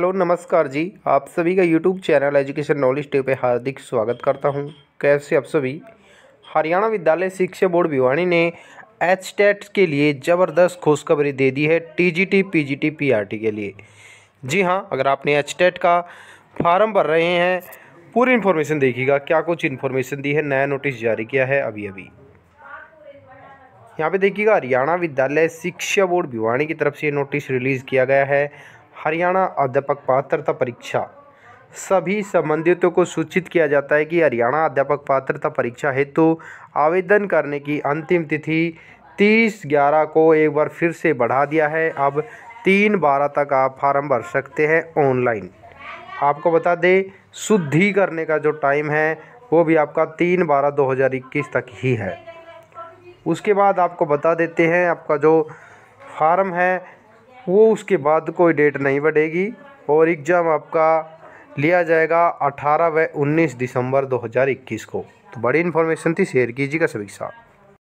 hello नमस्कार जी आप सभी का YouTube channel education knowledge day पे हार्दिक स्वागत करता हूँ कैसे आप सभी हरियाणा विद्यालय शिक्षा बोर्ड भिवानी ने एच टेट के लिए ज़बरदस्त खुशखबरी दे दी है टीजीटी पीजीटी पीआरटी के लिए जी हाँ अगर आपने एच टेट का फार्म भर रहे हैं पूरी इन्फॉर्मेशन देखिएगा क्या कुछ इन्फॉर्मेशन दी है नया नोटिस जारी किया है अभी अभी यहाँ पे देखिएगा हरियाणा विद्यालय शिक्षा बोर्ड भिवानी की तरफ से ये नोटिस रिलीज़ किया गया है हरियाणा अध्यापक पात्रता परीक्षा सभी संबंधितों को सूचित किया जाता है कि हरियाणा अध्यापक पात्रता परीक्षा हेतु तो आवेदन करने की अंतिम तिथि तीस ग्यारह को एक बार फिर से बढ़ा दिया है अब तीन बारह तक आप फार्म भर सकते हैं ऑनलाइन आपको बता दें शुद्धि करने का जो टाइम है वो भी आपका तीन बारह दो हज़ार इक्कीस तक ही है उसके बाद आपको बता देते हैं आपका जो फार्म है वो उसके बाद कोई डेट नहीं बढ़ेगी और एग्ज़ाम आपका लिया जाएगा 18 व 19 दिसंबर 2021 को तो बड़ी इन्फॉर्मेशन थी शेयर कीजिएगा सभी के साथ